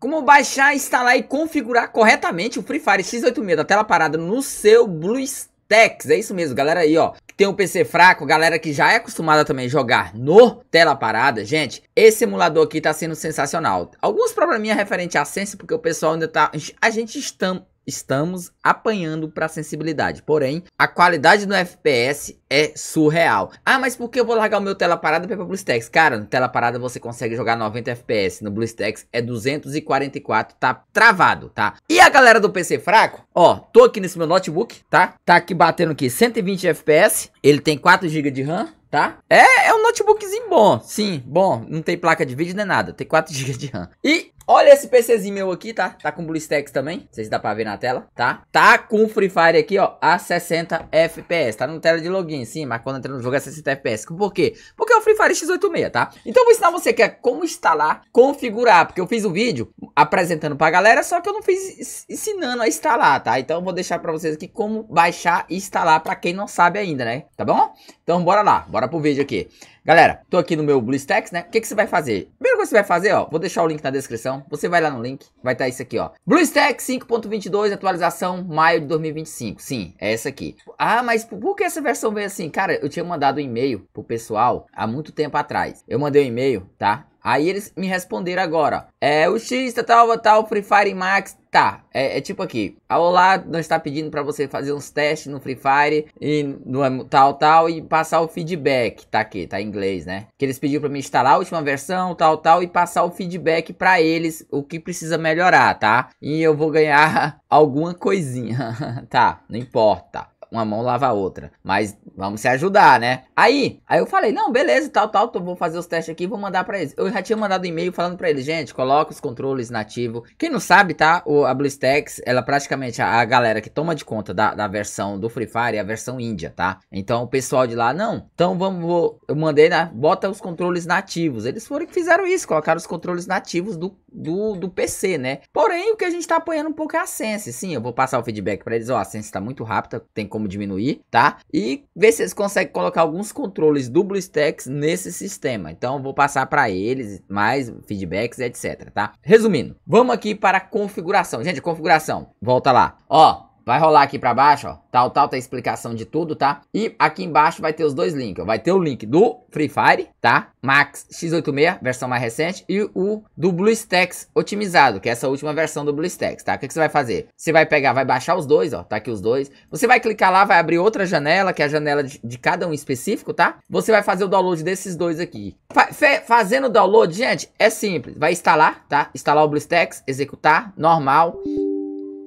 Como baixar, instalar e configurar corretamente o Free Fire X86 da tela parada no seu BlueStacks. É isso mesmo, galera aí, ó. Tem um PC fraco, galera que já é acostumada também a jogar no tela parada. Gente, esse emulador aqui tá sendo sensacional. Alguns probleminha referente à Sense, porque o pessoal ainda tá... A gente estamos estamos apanhando para a sensibilidade. Porém, a qualidade do FPS é surreal. Ah, mas por que eu vou largar o meu tela parada para BlueStacks? Cara, no tela parada você consegue jogar 90 FPS, no BlueStacks é 244, tá travado, tá? E a galera do PC fraco? Ó, tô aqui nesse meu notebook, tá? Tá aqui batendo aqui 120 FPS, ele tem 4 GB de RAM, tá? É, é um notebookzinho bom, sim, bom. Não tem placa de vídeo nem nada, tem 4 GB de RAM. E Olha esse PCzinho meu aqui, tá? Tá com BlueStacks também, não sei se dá pra ver na tela, tá? Tá com Free Fire aqui, ó, a 60 FPS, tá na tela de login, sim, mas quando entra no jogo é 60 FPS. Por quê? Porque é o Free Fire x86, tá? Então eu vou ensinar você que é como instalar, configurar, porque eu fiz um vídeo apresentando pra galera, só que eu não fiz ensinando a instalar, tá? Então eu vou deixar pra vocês aqui como baixar e instalar pra quem não sabe ainda, né? Tá bom? Então bora lá, bora pro vídeo aqui. Galera, tô aqui no meu BlueStacks, né? O que, que você vai fazer? Primeira coisa que você vai fazer, ó, vou deixar o link na descrição. Você vai lá no link, vai estar tá isso aqui, ó. BlueStacks 5.22, atualização maio de 2025. Sim, é essa aqui. Ah, mas por que essa versão veio assim? Cara, eu tinha mandado um e-mail pro pessoal há muito tempo atrás. Eu mandei um e-mail, tá? Aí eles me responderam agora. É, o X, tal, tal, Free Fire Max, tá. É, é tipo aqui. A Olá nós está pedindo para você fazer uns testes no Free Fire e no tal, tal, e passar o feedback. Tá aqui, tá em inglês, né? Que eles pediram para me instalar a última versão, tal, tal, e passar o feedback para eles, o que precisa melhorar, tá? E eu vou ganhar alguma coisinha, tá? Não importa uma mão lava a outra. Mas vamos se ajudar, né? Aí, aí eu falei, não, beleza, tal, tal, tô, vou fazer os testes aqui, vou mandar para eles. Eu já tinha mandado um e-mail falando para eles, gente, coloca os controles nativos. Quem não sabe, tá? O, a BlueStacks, ela praticamente, a, a, galera que toma de conta da, da versão do Free Fire é a versão índia, tá? Então o pessoal de lá, não, então vamos, vou, eu mandei, né? Bota os controles nativos. Eles foram que fizeram isso, colocaram os controles nativos do, do, do PC, né? Porém, o que a gente tá apoiando um pouco é a Sense. Sim, eu vou passar o feedback para eles, ó, oh, a Sense tá muito rápida, tem como como diminuir, tá? E ver se eles conseguem colocar alguns controles duplo stacks nesse sistema. Então vou passar para eles mais feedbacks, etc, tá? Resumindo, vamos aqui para a configuração. Gente, configuração, volta lá. Ó, Vai rolar aqui para baixo, ó. Tal, tal, tá a explicação de tudo, tá? E aqui embaixo vai ter os dois links, ó. Vai ter o link do Free Fire, tá? Max X86, versão mais recente, e o do BlueStacks otimizado, que é essa última versão do BlueStacks, tá? O que, que, você vai fazer? Você vai pegar, vai baixar os dois, ó. Tá aqui os dois. Você vai clicar lá, vai abrir outra janela, que é a janela de, de cada um específico, tá? Você vai fazer o download desses dois aqui. Fa fazendo o download, gente, é simples. Vai instalar, tá? Instalar o BlueStacks, executar, normal.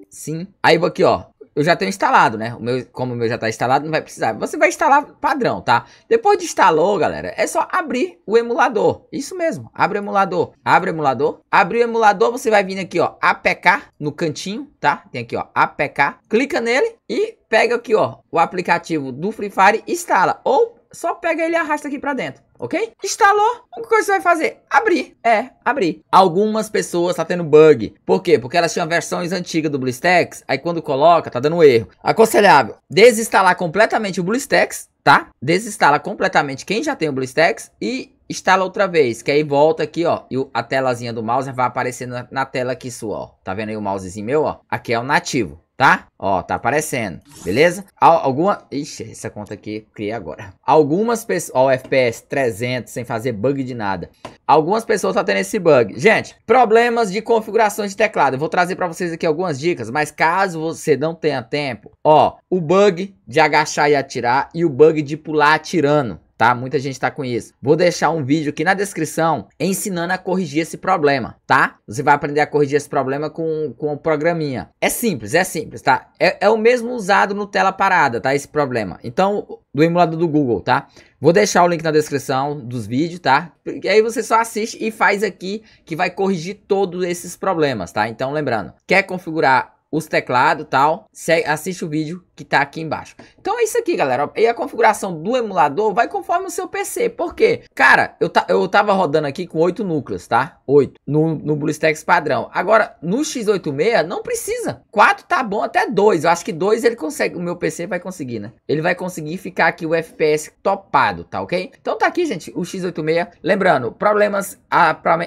Sim. Aí aqui, ó, eu já tenho instalado, né? O meu, como o meu já está instalado, não vai precisar. Você vai instalar padrão, tá? Depois de instalou, galera, é só abrir o emulador. Isso mesmo, abre o emulador. Abre o emulador. Abre o emulador, você vai vir aqui, ó, APK, no cantinho, tá? Tem aqui, ó, APK. Clica nele e pega aqui, ó, o aplicativo do Free Fire instala. Ou só pega ele e arrasta aqui pra dentro, ok? Instalou, o que você vai fazer? Abrir, é, abrir. Algumas pessoas tá tendo bug, por quê? Porque elas tinham versões antigas do BlueStacks, aí quando coloca tá dando erro. Aconselhável, desinstalar completamente o BlueStacks, tá? Desinstala completamente quem já tem o BlueStacks e instala outra vez, que aí volta aqui, ó, e a telazinha do mouse vai aparecer na, na tela aqui sua, ó. Tá vendo aí o mousezinho meu, ó? Aqui é o nativo tá? Ó, tá aparecendo, beleza? Al alguma... Ixi, essa conta aqui criei agora. Algumas pessoas... Ó, FPS 300 sem fazer bug de nada. Algumas pessoas estão tá tendo esse bug. Gente, problemas de configuração de teclado. Eu vou trazer para vocês aqui algumas dicas, mas caso você não tenha tempo, ó, o bug de agachar e atirar e o bug de pular atirando tá? Muita gente tá com isso. Vou deixar um vídeo aqui na descrição ensinando a corrigir esse problema, tá? Você vai aprender a corrigir esse problema com, com o programinha. É simples, é simples, tá? É, é o mesmo usado no tela parada, tá? Esse problema. Então, do emulador do Google, tá? Vou deixar o link na descrição dos vídeos, tá? E aí você só assiste e faz aqui que vai corrigir todos esses problemas, tá? Então, lembrando, quer configurar os teclados tal, assiste o vídeo que tá aqui embaixo. Então é isso aqui, galera. E a configuração do emulador vai conforme o seu PC. Por quê? Cara, eu, ta, eu tava rodando aqui com 8 núcleos, tá? 8. No, no BlueStacks padrão. Agora, no X86, não precisa. 4 tá bom, até 2. Eu acho que 2 ele consegue. O meu PC vai conseguir, né? Ele vai conseguir ficar aqui o FPS topado, tá ok? Então tá aqui, gente, o X86. Lembrando, problemas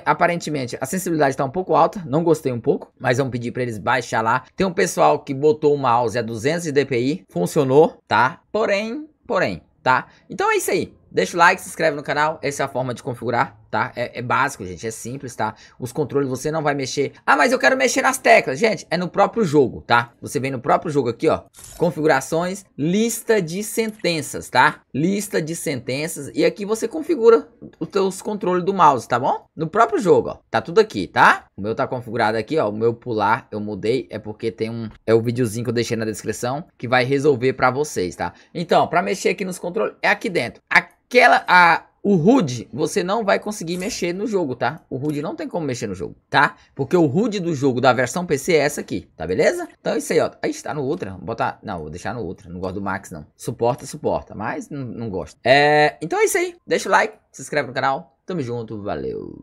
aparentemente. A sensibilidade tá um pouco alta. Não gostei um pouco, mas vamos pedir para eles baixar lá. Tem um pessoal que botou o mouse a 200 DPI aí, funcionou, tá? Porém, porém, tá? Então é isso aí. Deixa o like, se inscreve no canal, essa é a forma de configurar tá? É, é, básico, gente, é simples, tá? Os controles você não vai mexer. Ah, mas eu quero mexer nas teclas. Gente, é no próprio jogo, tá? Você vem no próprio jogo aqui, ó. Configurações, lista de sentenças, tá? Lista de sentenças. E aqui você configura os seus controles do mouse, tá bom? No próprio jogo, ó. Tá tudo aqui, tá? O meu tá configurado aqui, ó. O meu pular eu mudei é porque tem um... É o videozinho que eu deixei na descrição que vai resolver pra vocês, tá? Então, pra mexer aqui nos controles, é aqui dentro. Aquela... A, o HUD, você não vai conseguir mexer no jogo, tá? O HUD não tem como mexer no jogo, tá? Porque o HUD do jogo da versão PC é essa aqui, tá beleza? Então é isso aí, ó. Aí está no outra. Vou botar... Não, vou deixar no outra. Não gosto do Max, não. Suporta, suporta. Mas não, não gosto. É... Então é isso aí. Deixa o like, se inscreve no canal. Tamo junto, valeu.